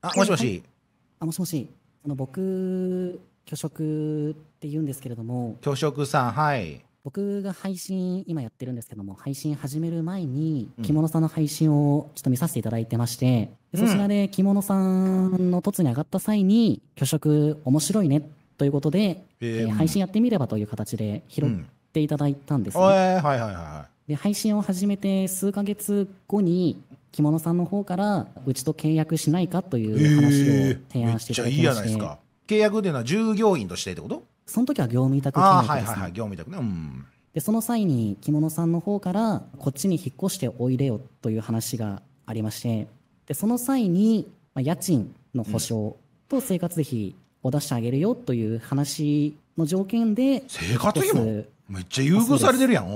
あもしもし。あもしもし。あの僕巨食って言うんですけれども。巨食さんはい。僕が配信今やってるんですけども配信始める前に着物さんの配信をちょっと見させていただいてまして、うん、そちらで着物さんの凸に上がった際に「巨食面白いね」ということで、えー、配信やってみればという形で拾っていただいたんですね、うんえー、はいはいはいで配信を始めて数か月後に着物さんの方からうちと契約しないかという話を提案していただきまして、えー、いいじゃないですか契約っていうのは従業員としてってことその時は業務委託です、ね、はいはいはい業務委託ねうんでその際に着物さんの方からこっちに引っ越しておいでよという話がありましてでその際に家賃の保証と生活費を出してあげるよという話の条件で、うん、生活費もめっちゃ優遇されてるやん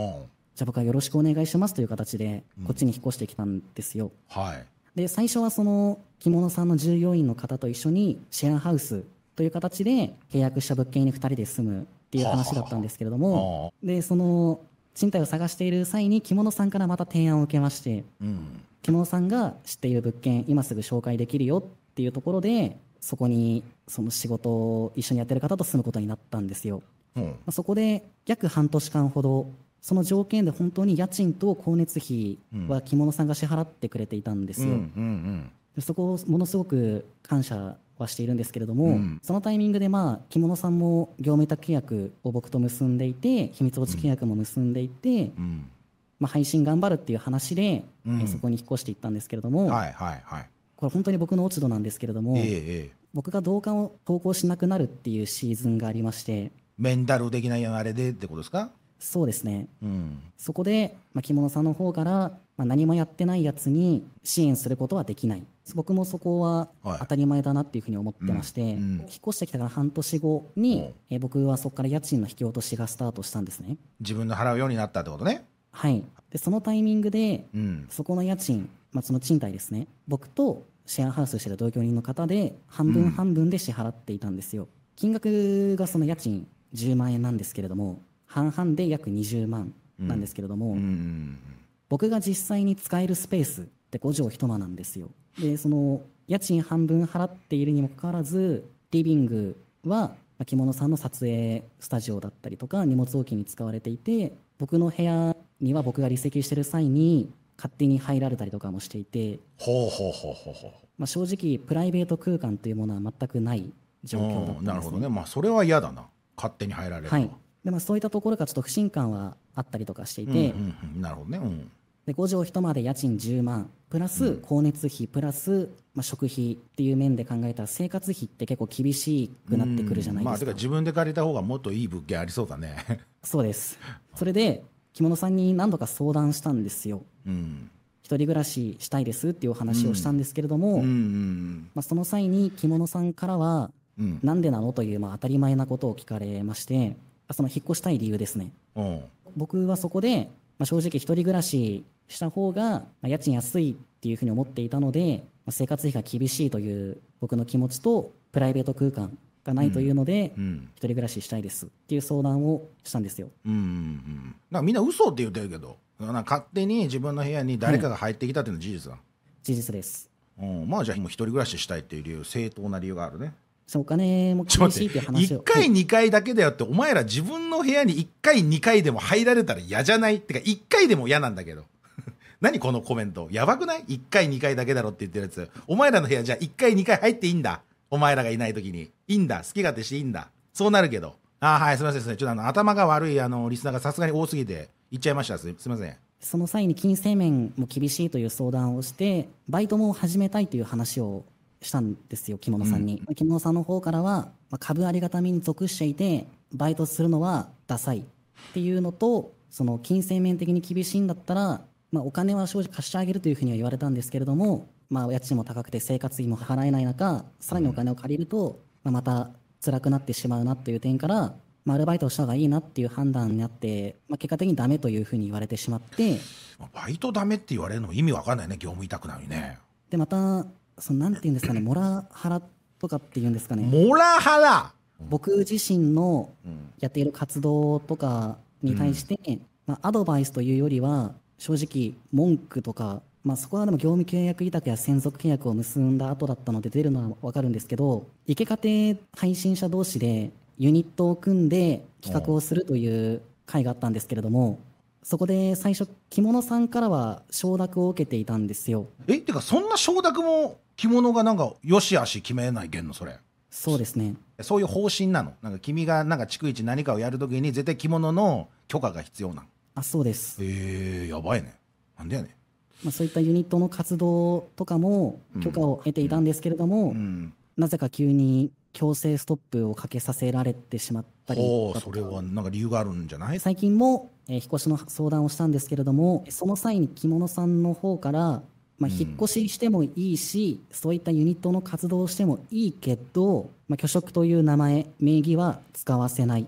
じゃあ僕はよろしくお願いしますという形でこっちに引っ越してきたんですよ。はい、で最初はその着物さんの従業員の方と一緒にシェアハウスという形で契約した物件に2人で住むっていう話だったんですけれどもでその賃貸を探している際に着物さんからまた提案を受けまして、うん、着物さんが知っている物件今すぐ紹介できるよっていうところでそこにその仕事を一緒にやってる方と住むことになったんですよ。うん、そこで約半年間ほどその条件で本当に家賃と光熱費は着物さんが支払ってくれていたんですよ。そこをものすごく感謝はしているんですけれども、うん、そのタイミングで、まあ、着物さんも業務委託契約を僕と結んでいて秘密落ち契約も結んでいて、うん、まあ、配信頑張るっていう話で、うん、そこに引っ越していったんですけれども、はいはいはい、これ本当に僕の落ち度なんですけれども、ええ、僕が動画を投稿しなくなるっていうシーズンがありましてメンタル的なあれでってことですかそうですね、うん、そこで、まあ、着物さんの方から、まあ、何もやってないやつに支援することはできない僕もそこは当たり前だなっていうふうに思ってまして、はいうんうん、引っ越してきたから半年後に、え僕はそこから家賃の引き落としがスタートしたんですね自分の払うようになったってことねはいでそのタイミングで、そこの家賃、まあ、その賃貸ですね僕とシェアハウスしてる同居人の方で半分半分で支払っていたんですよ、金額がその家賃10万円なんですけれども半々で約20万なんですけれども、僕が実際に使えるスペースって5畳1間なんですよでその家賃半分払っているにもかかわらずリビングは着物さんの撮影スタジオだったりとか荷物置きに使われていて僕の部屋には僕が離席してる際に勝手に入られたりとかもしていてほうほうほうほうほう、まあ、正直プライベート空間というものは全くない状況だったんです、ね、なるほどねまあそれは嫌だな勝手に入られるのは、はいでまあ、そういったところがちょっと不信感はあったりとかしていて、うんうんなるほどね、うん、で5畳一間で家賃10万プラス光熱費プラス、まあ、食費っていう面で考えたら生活費って結構厳しくなってくるじゃないですか。まあ、か自分で借りた方がもっといい物件ありそうだね そうですそれで着物さんに何度か相談したんですよ、うん、一人暮らししたいですっていうお話をしたんですけれども、うんうん、まあ、その際に着物さんからは「な、んでなの?」というまあ当たり前なことを聞かれまして。その引っ越したい理由ですね。うん、僕はそこで、まあ、正直一人暮らしした方が家賃安いっていうふうに思っていたので、まあ、生活費が厳しいという僕の気持ちとプライベート空間がないというので、うんうん、一人暮らししたいですっていう相談をしたんですよ。うんうん、うんかみんな嘘って言ってるけど勝手に自分の部屋に誰かが入ってきたっていうのは事実だ、はい、事実です、うん、まあじゃあ今一人暮らししたいっていう理由正当な理由があるねそうお金も厳しいっていう話を1回2回だけだよってお前ら自分の部屋に1回2回でも入られたら嫌じゃないってか1回でも嫌なんだけど 何このコメントやばくない ?1 回2回だけだろって言ってるやつお前らの部屋じゃあ1回2回入っていいんだお前らがいない時にいいんだ好き勝手していいんだそうなるけどあはいすみませんすみませんちょっとあの頭が悪いあのリスナーがさすがに多すぎて言っちゃいましたすみませんその際に金銭面も厳しいという相談をしてバイトも始めたいという話をしたんですよ、着物さんに。うん、着物さんの方からは、まあ、株ありがたみに属していて、バイトするのはダサいっていうのと、その金銭面的に厳しいんだったら、まあ、お金は正直貸してあげるというふうには言われたんですけれども、まあ、家賃も高くて生活費も払えない中、さらにお金を借りると、まあ、また辛くなってしまうなという点から、まあ、アルバイトをした方がいいなっていう判断になって、まあ、結果的にダメというふうに言われてしまって。バイトダメって言われるのも意味わかんないね、業務委託なのにね。で、また、そのなんていうんですかねモラハラとかっていうんですかねモラハラ僕自身のやっている活動とかに対して、うん、まあ、アドバイスというよりは正直文句とか、まあ、そこはでも業務契約委託や専属契約を結んだ後だったので出るのは分かるんですけど池家庭配信者同士でユニットを組んで企画をするという会があったんですけれども、そこで最初着物さんからは承諾を受けていたんですよえってかそんな承諾も着物がなんかよしあし決めないけんのそれそうですねそういう方針なのなんか君がなんか逐一何かをやるときに絶対着物の許可が必要なのあそうですえー、やばいねなんでやねんまあ、そういったユニットの活動とかも許可を得ていたんですけれども、うんうん、なぜか急に強制ストップをかけさせられてしまったりそれはなんか理由があるんじゃない最近もえ引っ越しの相談をしたんですけれどもその際に着物さんの方から、まあ、引っ越ししてもいいし、うん、そういったユニットの活動をしてもいいけど、まあ、虚職という名前名義は使わせないっ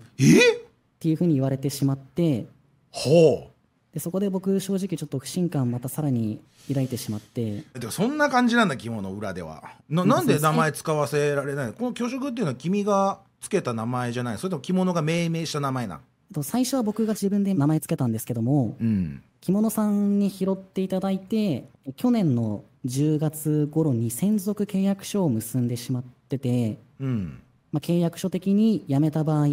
ていうふうに言われてしまってほうでそこで僕正直ちょっと不信感またさらに抱いてしまってでそんな感じなんだ着物裏ではななんで名前使わせられないこの虚職っていうのは君がつけた名前じゃないそれとも着物が命名した名前なの最初は僕が自分で名前つけたんですけども、うん、着物さんに拾っていただいて去年の10月頃に専属契約書を結んでしまってて、うん、まあ、契約書的に辞めた場合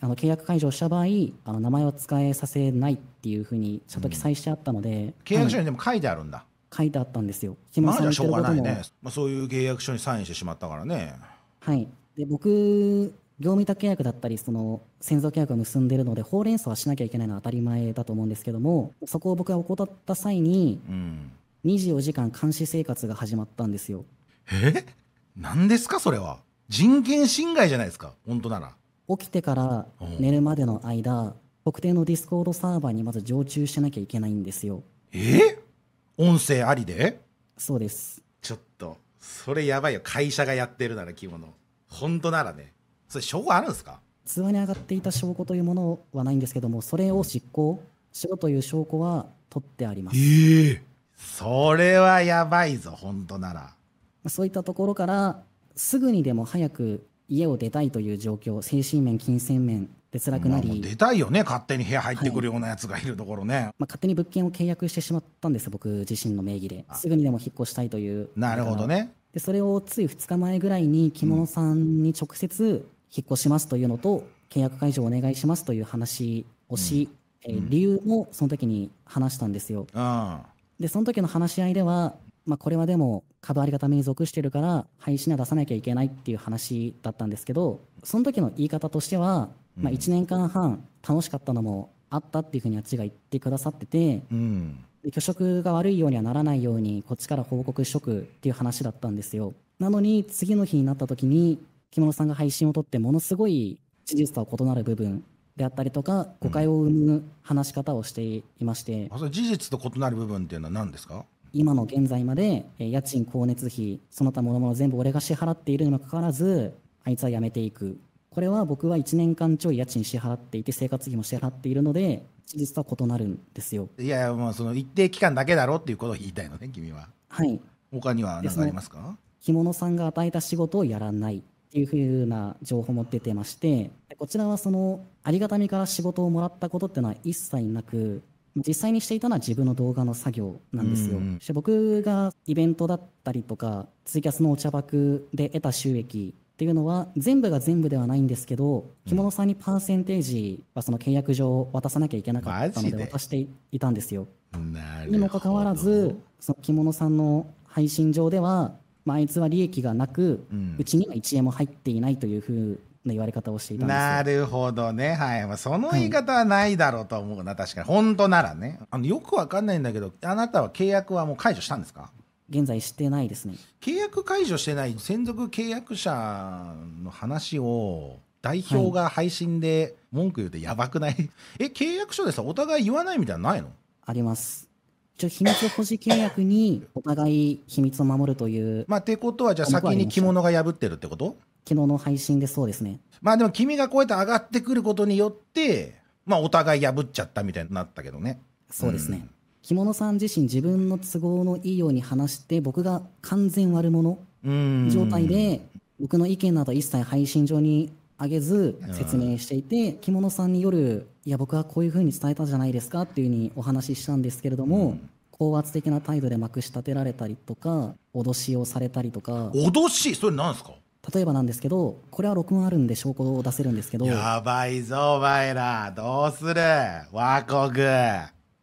あの契約解除した場合あの名前は使えさせないっていうふうにちゃんと記載してあったので、うん、契約書にでも書いてあるんだ書いてあったんですよまあじゃあしょうがないね、まあ、そういう契約書にサインしてしまったからねはいで僕業務委託契約だったり、その先祖契約を結んでいるので、ほうれん草はしなきゃいけないのは当たり前だと思うんですけども、そこを僕が怠った際に、24時間監視生活が始まったんですよ。え何ですか、それは。人権侵害じゃないですか、本当なら。起きてから寝るまでの間、特定のディスコードサーバーにまず常駐しなきゃいけないんですよ。え音声ありでそうです。ちょっと、それやばいよ。会社がやってるなら着物。本当ならね。それ証拠あるんですか通話に上がっていた証拠というものはないんですけどもそれを執行しろという証拠は取ってあります、えー、それはやばいぞ本当ならそういったところからすぐにでも早く家を出たいという状況精神面金銭面で辛くなり、出たいよね勝手に部屋入ってくるようなやつがいるところね、はい、まあ、勝手に物件を契約してしまったんです僕自身の名義ですぐにでも引っ越したいというなるほどねでそれをつい2日前ぐらいに着物さんに直接引っ越しますというのと、契約解除をお願いしますという話をし、うん、えー、理由もその時に話したんですよ。で、その時の話し合いでは、まあ、これはでも株ありめに属してるから廃止には出さなきゃいけないっていう話だったんですけどその時の言い方としては、まあ、1年間半楽しかったのもあったっていうふうにあっちが言ってくださってて、うん、虚職が悪いようにはならないようにこっちから報告しとくっていう話だったんですよなのに次の日になった時に着物さんが配信を取ってものすごい事実とは異なる部分であったりとか誤解を生む話し方をしていまして、うん、事実と異なる部分っていうのは何ですか今の現在まで家賃光熱費その他もろもろ全部俺が支払っているにもかかわらずあいつは辞めていくこれは僕は1年間ちょい家賃支払っていて生活費も支払っているので事実とは異なるんですよいやいやもうその一定期間だけだろっていうことを言いたいのね君ははい他には何かありますか着物さんが与えた仕事をやらないていうふうな情報も出てまして、こちらはそのありがたみから仕事をもらったことっていうのは一切なく、実際にしていたのは自分の動画の作業なんですよ。うん、僕がイベントだったりとか、ツイキャスのお茶爆で得た収益っていうのは、全部が全部ではないんですけど、着物さんにパーセンテージはその契約上渡さなきゃいけなかったので渡していたんですよ。にもかかわらず、その着物さんの配信上では、まあ、いつは利益がなく、うちには1円も入っていないというふうな言われ方をしていたんですなるほどね、はいまあ、その言い方はないだろうと思うな、はい、確かに本当ならねあのよくわかんないんだけどあなたは契約はもう解除したんですか現在してないですね契約解除してない専属契約者の話を代表が配信で文句言うてやばくない、はい、え契約書でさお互い言わないみたいなのないのあります一応秘密保持契約にお互い秘密を守るという。まあ、ってことは、じゃあ先に着物が破ってるってこと昨日の配信でそうですね。まあでも君がこうやって上がってくることによって、まあお互い破っちゃったみたいになったけどね。そうですね。着物さん自身自分の都合のいいように話して、僕が完全悪者状態で、僕の意見など一切配信上にあげず説明していて、着物さんによるいや僕はこういうふうに伝えたじゃないですかっていうふうにお話ししたんですけれども、うん高圧的な態度でまくし立てられたりとか脅しをされたりとか脅しそれなんですか例えばなんですけどこれは録音あるんで証拠を出せるんですけどやばいぞお前らどうする和国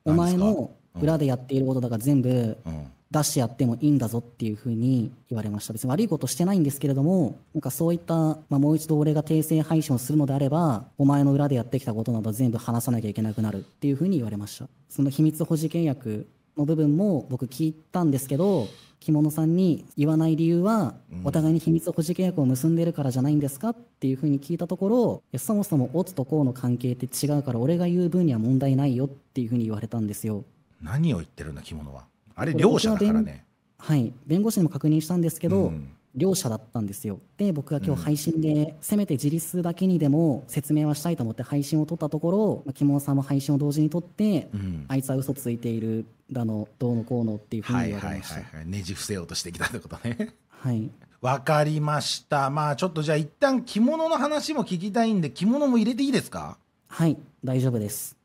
お前の裏でやっていることだから全部、うん出してやってもいいんだぞっていうふうに言われました。別に悪いことしてないんですけれども、なんかそういった、まあ、もう一度俺が訂正配信をするのであれば、お前の裏でやってきたことなど全部話さなきゃいけなくなるっていうふうに言われました。その秘密保持契約の部分も僕聞いたんですけど、着物さんに言わない理由は、お互いに秘密保持契約を結んでるからじゃないんですかっていうふうに聞いたところ、そもそもオツとコウの関係って違うから俺が言う分には問題ないよっていうふうに言われたんですよ。何を言ってるんだ着物は。あれ両者だからねはい弁護士にも確認したんですけど、うん、両者だったんですよで僕が今日配信で、うん、せめて自立だけにでも説明はしたいと思って配信を撮ったところ着物さんも配信を同時に撮って、うん、あいつは嘘ついているだのどうのこうのっていうふうに言われましたはいはいはい、はい、ねじ伏せようとしてきたってことねはいわかりましたまあちょっとじゃあ一旦着物の話も聞きたいんで着物も入れていいですかはい大丈夫です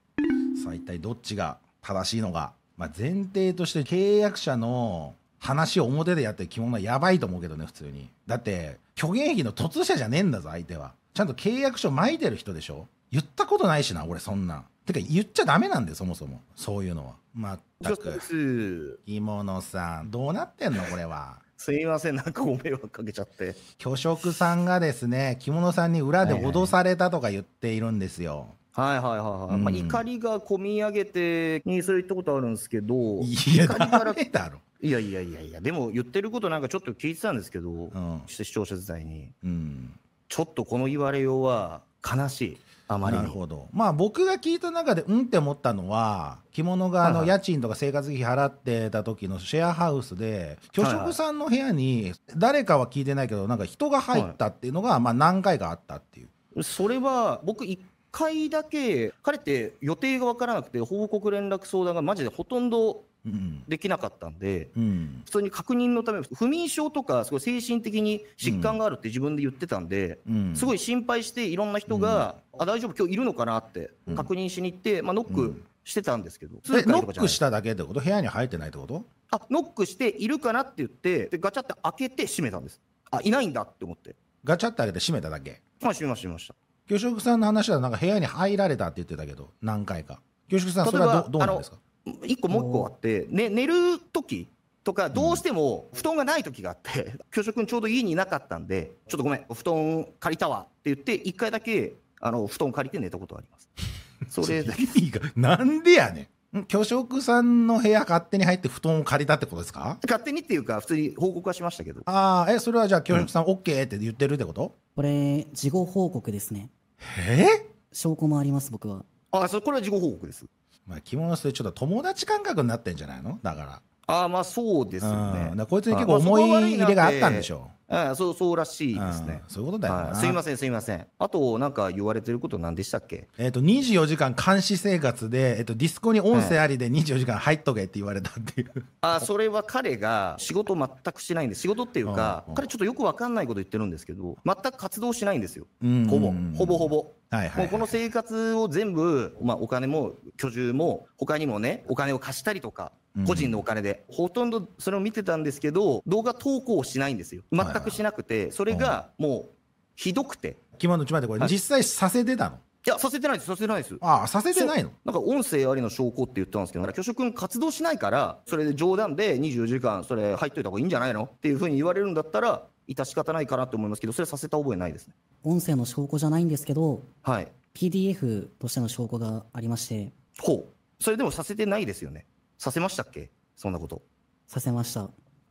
さあ一体どっちが正しいのかまあ、前提として契約者の話を表でやってる着物はやばいと思うけどね普通にだって虚言癖の突者じゃねえんだぞ相手はちゃんと契約書巻いてる人でしょ言ったことないしな俺そんなてか言っちゃダメなんでそもそもそういうのはまったく着物さんどうなってんのこれはすいません、なんかご迷惑かけちゃって。巨職さんがですね、着物さんに裏で脅されたとか言っているんですよ。はいはいはいはい。まあ、怒りがこみ上げて、にそれ言ったことあるんですけど、いや、怒りからだろ。いやいやいやいや、でも言ってることなんかちょっと聞いてたんですけど、うん、視聴者時代に、うん、ちょっとこの言われようは悲しい。あまりなるほどまあ僕が聞いた中でうんって思ったのは着物があの家賃とか生活費払ってた時のシェアハウスで巨職さんの部屋に誰かは聞いてないけどなんか人が入ったっていうのがまあ何回かあったっていう。それは僕回だけ彼って予定が分からなくて報告連絡相談がマジでほとんどできなかったんで、うん、普通に確認のため不眠症とかすごい精神的に疾患があるって自分で言ってたんで、うん、すごい心配していろんな人が、うん、あ大丈夫今日いるのかなって確認しに行って、まあ、ノックしてたんですけど、ノックしただけってこと部屋に入ってないってことあノックしているかなって言ってでガチャって開けて閉めたんですあいないんだって思ってガチャって開けて閉めただけまあ閉めました閉めました魚食さんの話はなんか部屋に入られたって言ってたけど何回か魚食さんそれはどどうなんですか一個もう一個あって、ね、寝る時とかどうしても布団がない時があって、教職君ちょうど家にいなかったんでちょっとごめん布団借りたわって言って一回だけあの布団借りて寝たことあります それでいいかなんでやねん巨食さんの部屋勝手に入って布団を借りたってことですか勝手にっていうか普通に報告はしましたけどああえそれはじゃあ巨食さん OK って言ってるってこと、これ事後報告ですねえ証拠もあります僕はあそこれは事後報告ですまあ着物捨てちょっと友達感覚になってんじゃないのだからああまあそうですよね、うん、こいつに結構思い入れがあったんでしょう、ああそうそうらしいですね、うん、そういうことだよな、はい、すいませんすいませんあとなんか言われてること何でしたっけえっ、ー、と24時間監視生活で、えーと、ディスコに音声ありで24時間入っとけって言われたっていう、あそれは彼が仕事全くしないんで仕事っていうか、うんうん、彼ちょっとよくわかんないこと言ってるんですけど全く活動しないんですよ、うんうんうん、ほぼほぼほぼはいはい、もうこの生活を全部、まあ、お金も居住も他にもねお金を貸したりとか個人のお金で、うん、ほとんどそれを見てたんですけど動画投稿しないんですよ全くしなくて、はいはい、それがもうひどくて。今のうちまでこれ、実際させてたのいやさせてないですさせてないですああさせてないのなんか音声ありの証拠って言ったんですけど巨匠君活動しないからそれで冗談で24時間それ入っといた方がいいんじゃないのっていうふうに言われるんだったら致し方ないかなと思いますけどそれさせた覚えないですね音声の証拠じゃないんですけどはい PDF としての証拠がありましてほうそれでもさせてないですよねさせましたっけそんなことさせました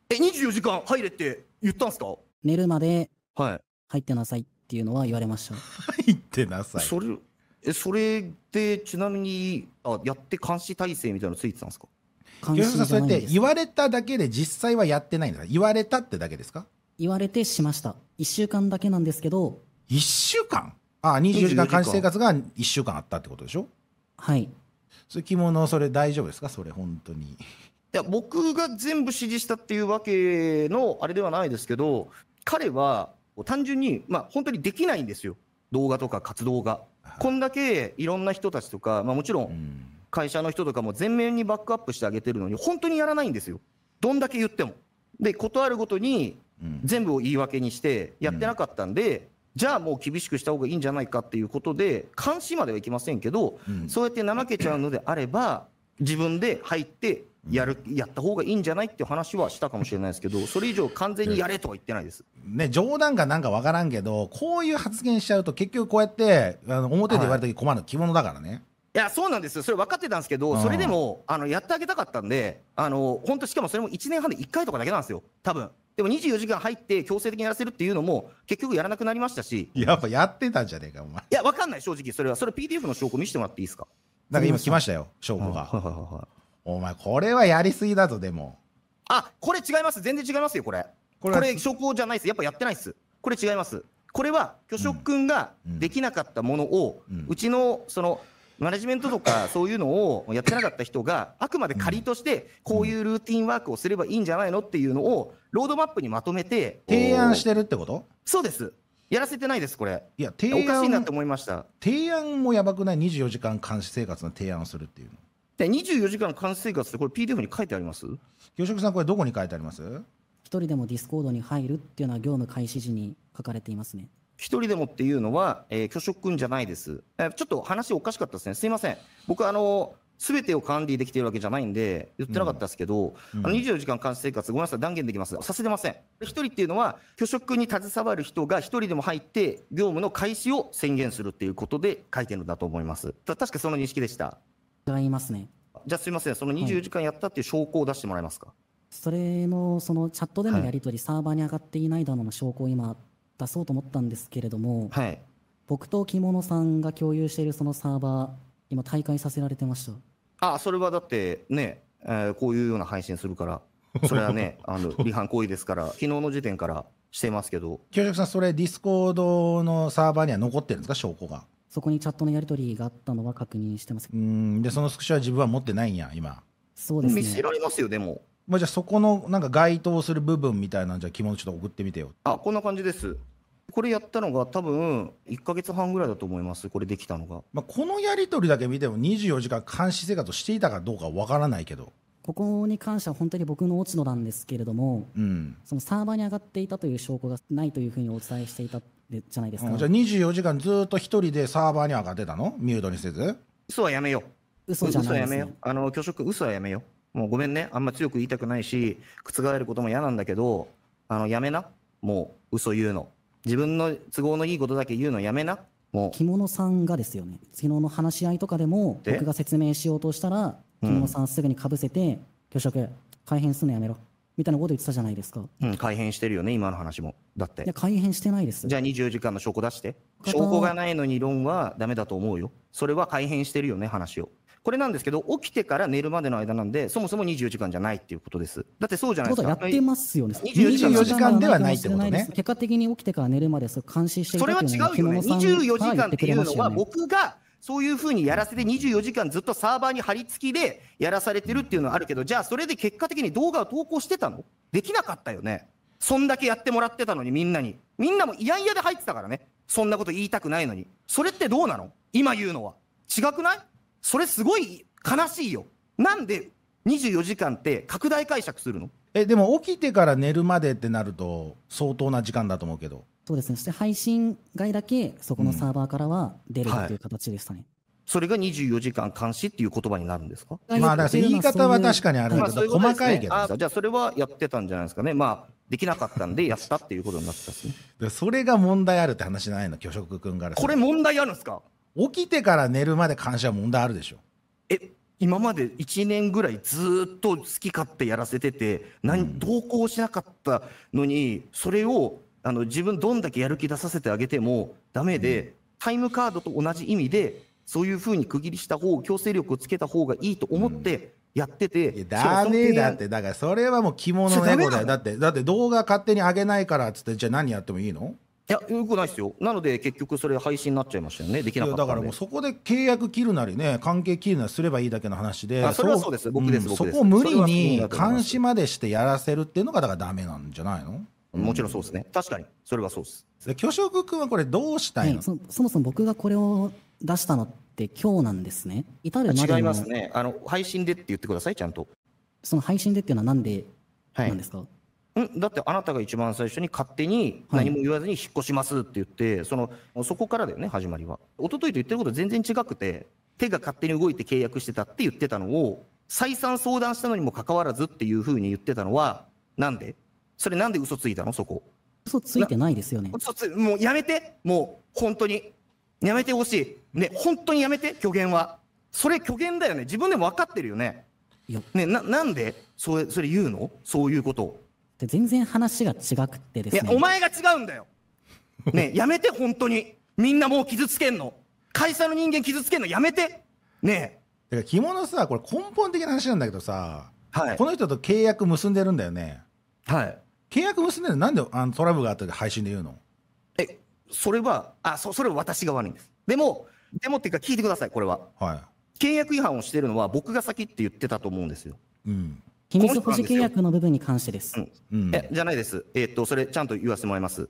え24時間入れって言ったんすか寝るまではい入ってなさいっていうのは言われました入ってなさいそれえそれでちなみにあやって監視体制みたいなのついてたんですか監視それって言われただけで実際はやってないんだ言われたってだけですか言われてしました1週間だけなんですけど1週間ああ24時間監視生活が1週間あったってことでしょはいそれ着物それ大丈夫ですかそれ本当にいや僕が全部指示したっていうわけのあれではないですけど彼は単純に、まあ、本当にできないんですよ動画とか活動が。こんだけいろんな人たちとか、まあ、もちろん会社の人とかも全面にバックアップしてあげてるのに本当にやらないんですよどんだけ言っても。で断るごとに全部を言い訳にしてやってなかったんで、うん、じゃあもう厳しくした方がいいんじゃないかっていうことで監視まではいきませんけど、うん、そうやって怠けちゃうのであれば自分で入ってやる、やった方がいいんじゃないっていう話はしたかもしれないですけど、それ以上完全にやれとは言ってないです。ね、冗談がなんかわからんけど、こういう発言しちゃうと結局こうやって、あの表で言われた時困るの、着物だからね。はいいや、そうなんですよ。それ分かってたんですけど、それでも、あの、やってあげたかったんで、あの、本当しかもそれも1年半で1回とかだけなんですよ。多分。でも24時間入って強制的にやらせるっていうのも、結局やらなくなりましたし。やっぱやってたんじゃねえか、お前。いや、分かんない、正直。それは。それ PDF の証拠見せてもらっていいですかなんか今来ましたよ、証拠が。お前、これはやりすぎだぞ、でも。あ、これ違います。全然違いますよ、これ。これ、これ証拠じゃないです。やっぱやってないです。これ違います。これは、巨職君ができなかったものを、うんうん、うちの、その、マネジメントとかそういうのをやってなかった人があくまで仮としてこういうルーティンワークをすればいいんじゃないのっていうのをロードマップにまとめて提案してるってことそうですやらせてないです、これ。いや、提案おかしいなって思いました。提案もやばくない、24時間監視生活の提案をするっていうの。で、24時間監視生活って、これ、PDF に書いてあります吉岡さん、これ、どこに書いてあります一人でもディスコードに入るっていうのは、業務開始時に書かれていますね。一人でもっていうのは、えー、虚職君じゃないです、えー。ちょっと話おかしかったですね。すいません。僕、あのー全てを管理できているわけじゃないんで、言ってなかったですけど、うん、あの24時間監視生活、ごめんなさい、断言できます。させてません。1人っていうのは、拒食に携わる人が1人でも入って、業務の開始を宣言するっていうことで書いてるんだと思います。た確かその認識でした。違いますね。じゃあすいません、その24時間やったっていう証拠を出してもらえますか。はい、それの、そのチャットでのやり取り、はい、サーバーに上がっていないだろうの証拠を今、出そうと思ったんですけれども、はい、僕と着物さんが共有しているそのサーバー、今大会させられてましたあそれはだってね、えー、こういうような配信するから それはねあの違反行為ですから昨日の時点からしてますけど清職さんそれディスコードのサーバーには残ってるんですか証拠がそこにチャットのやり取りがあったのは確認してますうんでそのスクショは自分は持ってないんや今そうですね見せられますよでもまあ、じゃあそこのなんか該当する部分みたいなんじゃ着物ちょっと送ってみてよあこんな感じですこれやったのが多分1か月半ぐらいだと思いますこれできたのが、まあ、このやり取りだけ見ても24時間監視生活をしていたかどうかわからないけどここに関しては本当に僕の落ち度なんですけれども、うん、そのサーバーに上がっていたという証拠がないというふうにお伝えしていたじゃないですか、うん、じゃあ24時間ずっと一人でサーバーに上がってたのミュートにせず嘘はやめよう嘘じゃない、ね、やめよあの拒食嘘はやめよもうごめんねあんま強く言いたくないし覆ることも嫌なんだけどあのやめなもう嘘言うの自分の都合のいいことだけ言うのやめな。もう。着物さんがですよね、昨日の話し合いとかでも、僕が説明しようとしたら、着物さんすぐにかぶせて、教職、改変すんのやめろ。みたいなこと言ってたじゃないですか。うん、改変してるよね、今の話も。だって。いや、改変してないです。じゃあ24時間の証拠出して。証拠がないのに論はダメだと思うよ。それは改変してるよね、話を。これなんですけど、起きてから寝るまでの間なんで、そもそも24時間じゃないっていうことです。だってそうじゃないですか。やってますよね。24時間ではないってことね。結果的に起きてから寝るまでそ監視していそれは違うよね。24時間っていうのは、僕が、そういうふうにやらせて24時間ずっとサーバーに張り付きでやらされてるっていうのはあるけど、じゃあそれで結果的に動画を投稿してたのできなかったよね。そんだけやってもらってたのにみんなに。みんなも嫌々で入ってたからね。そんなこと言いたくないのに。それってどうなの今言うのは。違くないそれすごい悲しいよなんで24時間って拡大解釈するのえでも起きてから寝るまでってなると相当な時間だと思うけどそうですねそして配信外だけそこのサーバーからは出るという形でしたね、うんはいそれが24時間監視っていう言葉になるんですかまあ、だから言い方は確かにあるけど、細かいけど、じゃあそれはやってたんじゃないですかね。まあ、できなかったんで、やったっていうことになったし、ね。それが問題あるって話じゃないの、巨食君から。これ問題あるんですか起きてから寝るまで監視は問題あるでしょえ今まで1年ぐらいずっと好き勝手やらせてて何同行しなかったのにそれをあの自分どんだけやる気出させてあげてもダメで、タイムカードと同じ意味でそういうふうに区切りした方強制力をつけた方がいいと思って、やってて。いや、ダメだって。だから、それはもう着物のエだよ。だって、だって動画勝手に上げないからっつって、じゃあ何やってもいいのいや、よくないですよ。なので、結局それ配信になっちゃいましたよね。できなかっただからもうそこで契約切るなりね、関係切るなりすればいいだけの話で。それはそうです。僕です。うん、そこを無理に監視までしてやらせるっていうのが、だからだめなんじゃないのもちろんそうですね。確かに。それはそうです。で、巨匠君はこれどうしたいの、はい、そそもそも僕がこれを出したのって今日なんですね。至るまで違いますね。あの、配信でって言ってください、ちゃんと。その配信でっていうのはなんでなんですか、はいんだってあなたが一番最初に勝手に何も言わずに引っ越しますって言って、はい、そのそこからだよね始まりは一昨日と言ってること全然違くて手が勝手に動いて契約してたって言ってたのを再三相談したのにもかかわらずっていうふうに言ってたのはなんでそれなんで嘘ついたのそこ嘘ついてないですよね嘘つもうやめてもう本当にやめてほしいね本当にやめて虚言はそれ虚言だよね自分でも分かってるよねねななんでそれそれ言うのそういうことをで全然話が違くてですねいやお前が違うんだよね やめて本当にみんなもう傷つけんの会社の人間傷つけんのやめてねえだから着物さこれ根本的な話なんだけどさ、はい、この人と契約結んでるんだよねはい契約結んでるなんであのトラブルがあったって配信で言うのえそれはあそそれは私が悪いんですでもでもっていうか聞いてくださいこれははい契約違反をしてるのは僕が先って言ってたと思うんですよ、うん、秘密保持契約の部分に関してです。うん、えじゃないです。えー、っと、それちゃんと言わせてもらいます。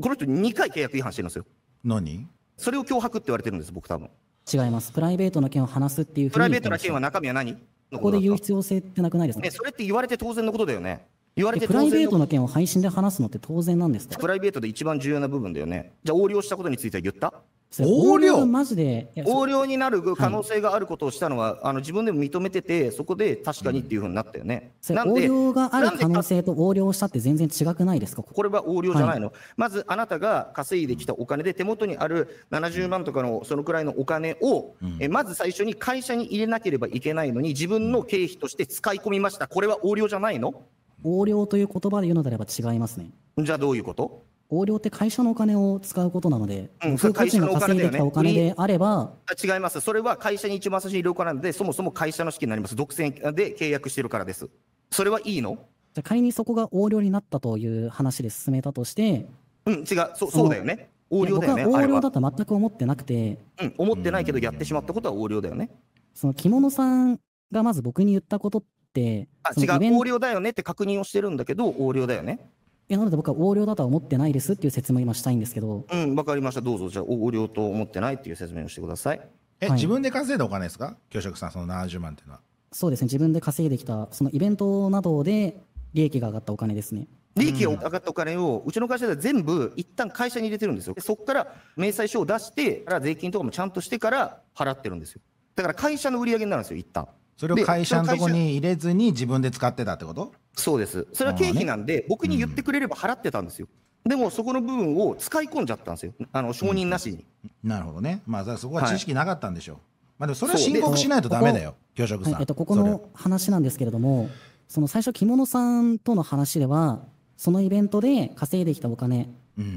この人2回契約違反してるんですよ。何それを脅迫って言われてるんです、僕多分。違います。プライベートの件を話すっていうプライベートの件は中身は何ここで言う必要性ってなくないですか、ね、それって言われて当然のことだよね。言われてプライベートの件を配信で話すのって当然なんですかプライベートで一番重要な部分だよね。じゃあ横領したことについては言った横領で横領になる可能性があることをしたのは、はい、あの自分でも認めててそこで確かにっていうふうになったよね、うん、横領がある可能性と横領したって全然違くないですかこれは横領じゃないの、はい、まずあなたが稼いできたお金で手元にある70万とかのそのくらいのお金を、うん、えまず最初に会社に入れなければいけないのに自分の経費として使い込みましたこれは横領じゃないの横領という言葉で言うのであれば違いますねじゃあどういうこと横領って会社のお金を使うことなので、うん、僕個人が稼いできたお金であれば、ね、違います、それは会社に一番最初にいるお金なので、そもそも会社の資金になります、独占で契約してるからです。それはいいのじゃ仮にそこが横領になったという話で進めたとして、うん、違う、そそうだよね。横領だよね。僕は横領だと全く思ってなくて、うん、思ってないけど、やってしまったことは横領だよね。その着物さんがまず僕に言ったことって、あ違う、横領だよねって確認をしてるんだけど、横領だよね。いやなので僕は横領だとは思ってないですっていう説明を今したいんですけどうん分かりましたどうぞじゃあ横領と思ってないっていう説明をしてくださいえ、はい、自分で稼いだお金ですか教職さんその70万っていうのはそうですね自分で稼いできたそのイベントなどで利益が上がったお金ですね利益が上がったお金を、うちの会社では全部、一旦会社に入れてるんですよ。そこから、明細書を出して、から税金とかもちゃんとしてから払ってるんですよ。だから会社の売り上げになるんですよ、一旦。それを会社のとこに入れずに自分で使ってたってことそうです。それは経費なんで、僕に言ってくれれば払ってたんですよ。でもそこの部分を使い込んじゃったんですよ、あの承認なしに、うん、なるほどね、まあ、そこは知識なかったんでしょう、はい、まあ、でもそれは申告しないとだめだよ、教職さん、はい、えっと、ここの話なんですけれども、その最初、着物さんとの話では、そのイベントで稼いできたお金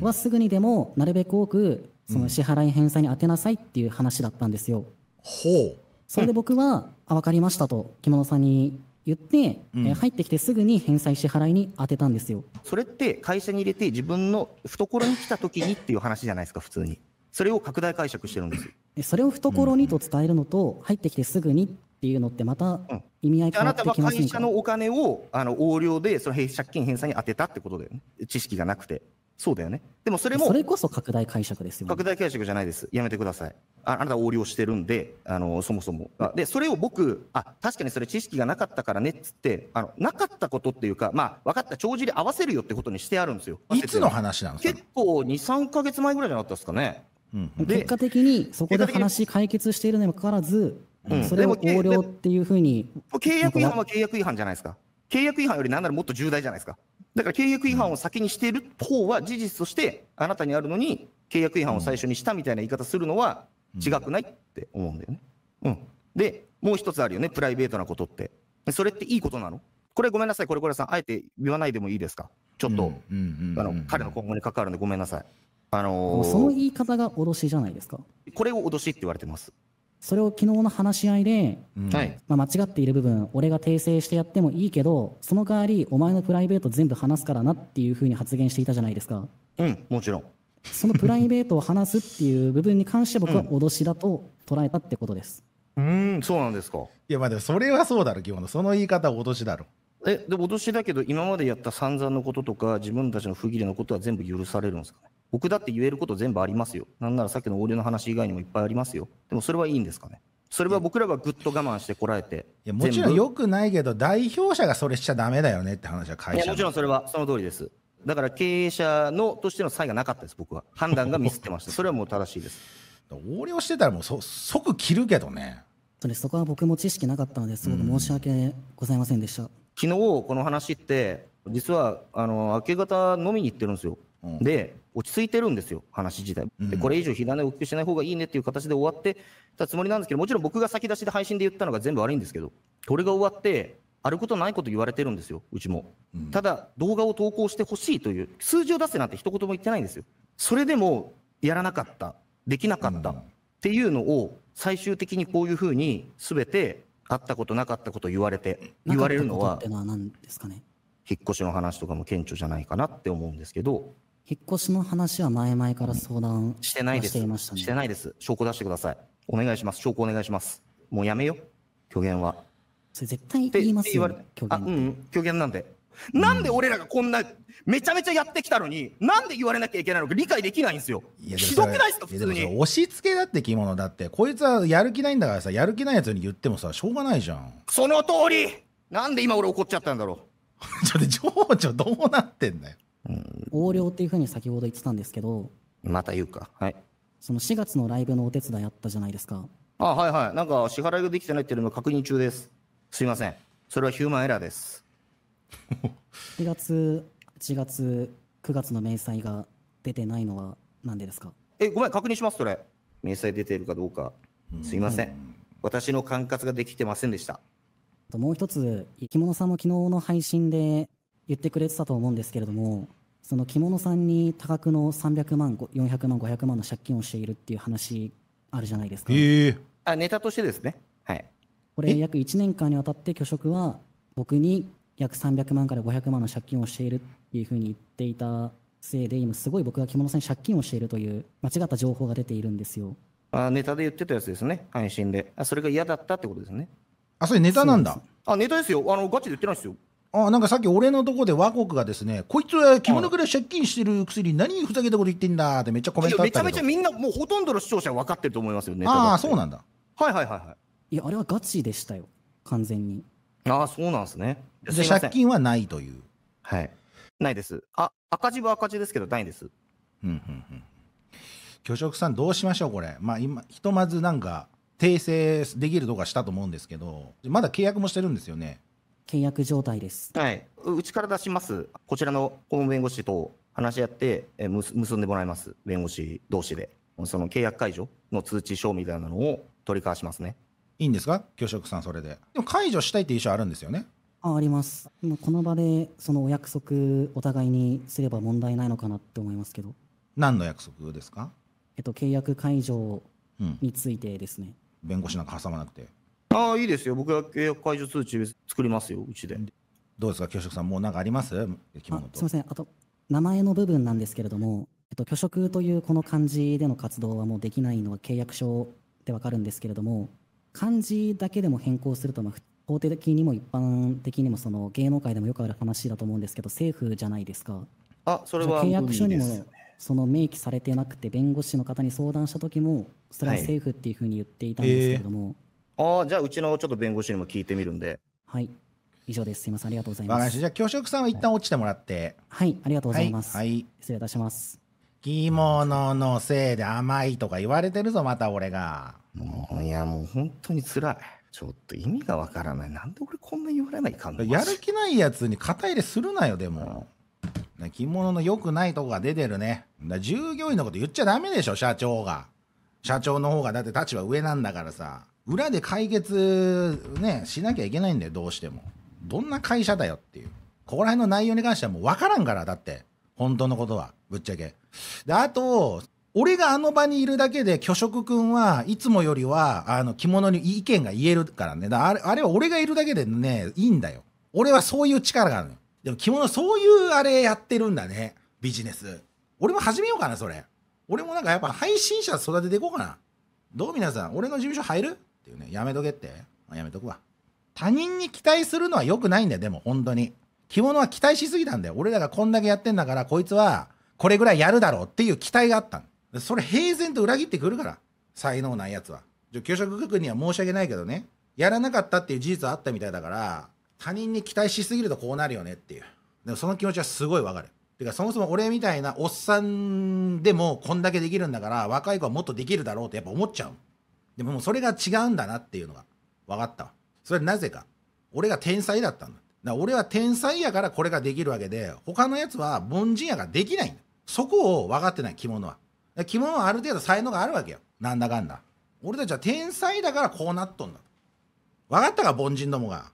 はすぐにでもなるべく多く、その支払い返済に充てなさいっていう話だったんですよ。うん、ほうそれで僕は「あ分かりました」と着物さんに言って、うん、え入ってきてすぐに返済支払いに当てたんですよそれって会社に入れて自分の懐に来た時にっていう話じゃないですか普通にそれを拡大解釈してるんですそれを懐にと伝えるのと、うん、入ってきてすぐにっていうのってまた意味合い変わってきませんか、うん、あなたは会社のお金をあの横領でその借金返済に当てたってことだよね知識がなくてそうだよね。でもそれも。それこそ拡大解釈ですよ、ね、拡大解釈じゃないです。やめてください。ああなた横領してるんで、あの、そもそも。で、それを僕、あ、確かにそれ知識がなかったからねっつって、あの、なかったことっていうか、まあ、分かった、帳尻合わせるよってことにしてあるんですよ。いつの話なんですか結構2、3か月前ぐらいじゃなかったですかね。うん、結果的にそこで話解決しているにもかかわらず、うん、それを横領っていうふうに。契約違反は契約違反じゃないですか。契約違反よりなんならもっと重大じゃないですか。だから契約違反を先にしている方は事実としてあなたにあるのに契約違反を最初にしたみたいな言い方するのは違くないって思うんだよね。うん、でもう一つあるよねプライベートなことってそれっていいことなのこれごめんなさいこれこれさんあえて言わないでもいいですかちょっと、うん、あの彼の今後に関わるんでごめんなさい。あのー、その言い方が脅しじゃないですかこれを脅しって言われてますそれを昨日の話し合いで、まあ、間違っている部分俺が訂正してやってもいいけどその代わりお前のプライベート全部話すからなっていうふうに発言していたじゃないですかうんもちろんそのプライベートを話すっていう部分に関して僕は脅しだと捉えたってことです、うん、そうなんですかいやまあでもそれはそうだろ基本のその言い方は脅しだろえ、で、脅しだけど、今までやった散々のこととか、自分たちの不義理のことは全部許されるんですかね。僕だって言えること全部ありますよ。なんならさっきの横領の話以外にもいっぱいありますよ。でもそれはいいんですかね。それは僕らがぐっと我慢してこらえて。いや、もちろんよくないけど、代表者がそれしちゃだめだよねって話は会社もちろんそれは、その通りです。だから経営者のとしての差異がなかったです、僕は。判断がミスってました。それはもう正しいです。横領してたらもうそ即切るけどね。そそこは僕も知識なかったのですごく申し訳ございませんでした、うん、昨日この話って実はあの明け方飲みに行ってるんですよ、うん、で落ち着いてるんですよ話自体、でこれ以上火種を大きくしない方がいいねっていう形で終わってたつもりなんですけどもちろん僕が先出しで配信で言ったのが全部悪いんですけどこれが終わってあることないこと言われてるんですようちも、うん、ただ動画を投稿してほしいという数字を出せなんて一言も言ってないんですよそれでもやらなかったできなかった、うんっていうのを最終的にこういうふうに全てあったことなかったこと言われて言われるのは引っ越しの話とかも顕著じゃないかなって思うんですけど引っ越しの話は前々から相談してないですしてないです証拠出してくださいお願いします証拠お願いしますもうやめよ虚言はそれ絶対言いますよ、ね、言あうん、虚言なんでなんで俺らがこんなめちゃめちゃやってきたのになんで言われなきゃいけないのか理解できないんですよひどくないですか普通に押し付けだって着物だってこいつはやる気ないんだからさやる気ないやつに言ってもさしょうがないじゃんその通りなんで今俺怒っちゃったんだろう ちょっと情緒どうなってんだよ、横領っていうふうに先ほど言ってたんですけどまた言うかはいその4月のライブのお手伝いあったじゃないですかあはいはいなんか支払いができてないっていうの確認中ですすいませんそれはヒューマンエラーです1月、1月、9月の明細が出てないのはなんでですかえ、ごめん、確認します、それ。明細出てるかどうか。すいません。はい、私の管轄ができてませんでした。ともう一つ、着物さんも昨日の配信で言ってくれてたと思うんですけれども、その着物さんに多額の300万、400万、500万の借金をしているっていう話あるじゃないですか。えー、あネタとしてですね。はい。これ約1年間にわたって虚職は僕に約300万から500万の借金をしているっていうふうに言っていたせいで、今すごい僕が着物さんに借金をしているという間違った情報が出ているんですよ。あネタで言ってたやつですね、配信で。あそれが嫌だったってことですね。あ、それネタなんだ。あ、ネタですよ。あの、ガチで言ってないですよ。あなんかさっき俺のとこで和国がですね、こいつは着物から借金してる薬何ふざけたこと言ってんだってめっちゃコメントあっめちゃめちゃみんな、もうほとんどの視聴者分かってると思いますよね。ああ、そうなんだ。はいはいはいはい。いや、あれはガチでしたよ、完全に。ああ、そうなんですね。で、借金はないという。はい。ないです。あ、赤字は赤字ですけど、ないです。うんうんうん。巨食さん、どうしましょう、これ。まあ、今、ひとまずなんか、訂正できるとかしたと思うんですけど、まだ契約もしてるんですよね。契約状態です。はい。うちから出します。こちらのこの弁護士と話し合って、え結んでもらいます。弁護士同士で。その契約解除の通知書みたいなのを取り交わしますね。いいんですか教職さんそれででも解除したいっていう意思あるんですよねあありますこの場でそのお約束お互いにすれば問題ないのかなって思いますけど何の約束ですかえっと契約解除についてですね、うん、弁護士なんか挟まなくてああいいですよ僕は契約解除通知作りますようちでどうですか教職さんもう何かあります着物とすいませんあと名前の部分なんですけれども、えっと、虚職というこの漢字での活動はもうできないのは契約書でわかるんですけれども漢字だけでも変更すると、まあ、法定的にも一般的にもその芸能界でもよくある話だと思うんですけど政府じゃないですかあそれは契約書にもその明記されてなくて弁護士の方に相談した時もそれは政府っていうふうに言っていたんですけれども、はいえー、ああじゃあうちのちょっと弁護士にも聞いてみるんではい以上ですすいませんありがとうございますじゃあ教職さんは一旦落ちてもらって、はい、はい、ありがとうございます、はい、失礼いたします着物のせいで甘いとか言われてるぞまた俺がもういや、もう本当につらい。ちょっと意味がわからない。なんで俺こんな言われないかんやる気ないやつに肩入れするなよ、でも。着物の良くないとこが出てるね。だ従業員のこと言っちゃダメでしょ、社長が。社長の方がだって立場上なんだからさ。裏で解決ね、しなきゃいけないんだよ、どうしても。どんな会社だよっていう。ここら辺の内容に関してはもう分からんから、だって。本当のことは、ぶっちゃけ。で、あと、俺があの場にいるだけで虚職君はいつもよりはあの着物に意見が言えるからねあれあれは俺がいるだけでねいいんだよ俺はそういう力があるのよでも着物そういうあれやってるんだねビジネス俺も始めようかなそれ俺もなんかやっぱ配信者育てていこうかなどう皆さん俺の事務所入るっていうねやめとけってやめとくわ他人に期待するのは良くないんだよでも本当に着物は期待しすぎたんだよ俺らがこんだけやってんだからこいつはこれぐらいやるだろうっていう期待があったのそれ平然と裏切ってくるから才能ないやつは教職学には申し訳ないけどねやらなかったっていう事実はあったみたいだから他人に期待しすぎるとこうなるよねっていうでもその気持ちはすごいわかるてかそもそも俺みたいなおっさんでもこんだけできるんだから若い子はもっとできるだろうってやっぱ思っちゃうでももうそれが違うんだなっていうのが分かったそれなぜか俺が天才だったんだだ俺は天才やからこれができるわけで他のやつは凡人やからできないんだそこを分かってない着物は着物はある程度才能があるわけよなんだかんだ俺たちは天才だからこうなっとんだ分かったか凡人どもが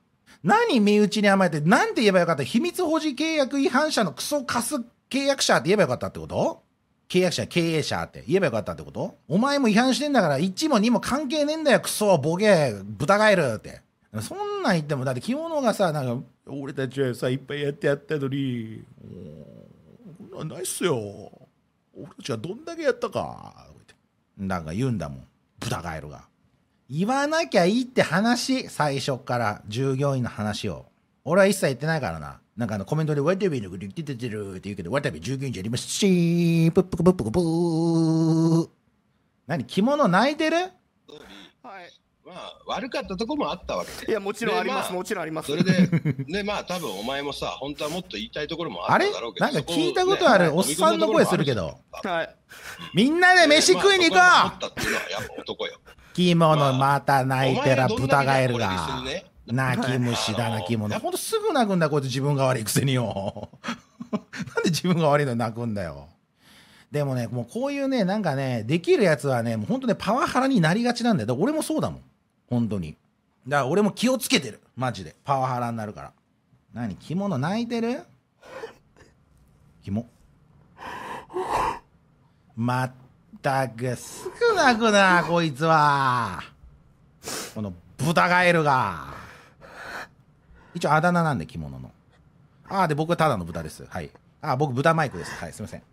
何身内に甘えて何て言えばよかった秘密保持契約違反者のクソカス契約者って言えばよかったってこと契約者経営者って言えばよかったってことお前も違反してんだから1も2も関係ねえんだよクソボケ豚ガエルってそんなん言ってもだって着物がさなんか俺たちはさいっぱいやってやったのにないっすよ俺たちはどんだけやったか」なんか言うんだもん豚ガエルが。言わなきゃいいって話最初から従業員の話を。俺は一切言ってないからな。なんかあのコメントで「わたびのこと言っててる」って言うけど「わたび従業員じゃありますし」プップクプップクプー何着物泣いてるはいまあ、悪かったとこもあったわけいや、もちろんあります、まあ、もちろんあります。それで、で、まあ、多分お前もさ、本当はもっと言いたいところもあっただろうけど、あれなんか聞いたことある、おっさんの声するけど、はい、みんなで飯食いに行こう、い着物また泣いてら豚ガエルが。泣き虫だ泣き物。ほんとすぐ泣くんだ、こいつ自分が悪いくせによ。なんで自分が悪いのに泣くんだよ。でもね、もうこういうね、なんかね、できるやつはね、もう本当ね、パワハラになりがちなんだよ。だ俺もそうだもん。本当に。だから俺も気をつけてる。マジで。パワハラになるから。何着物泣いてる肝モ。まったく、少なくな、こいつは。この豚ガエルが。一応あだ名なんで、着物の。ああ、で、僕はただの豚です。はい。ああ、僕豚マイクです。はい、すいません。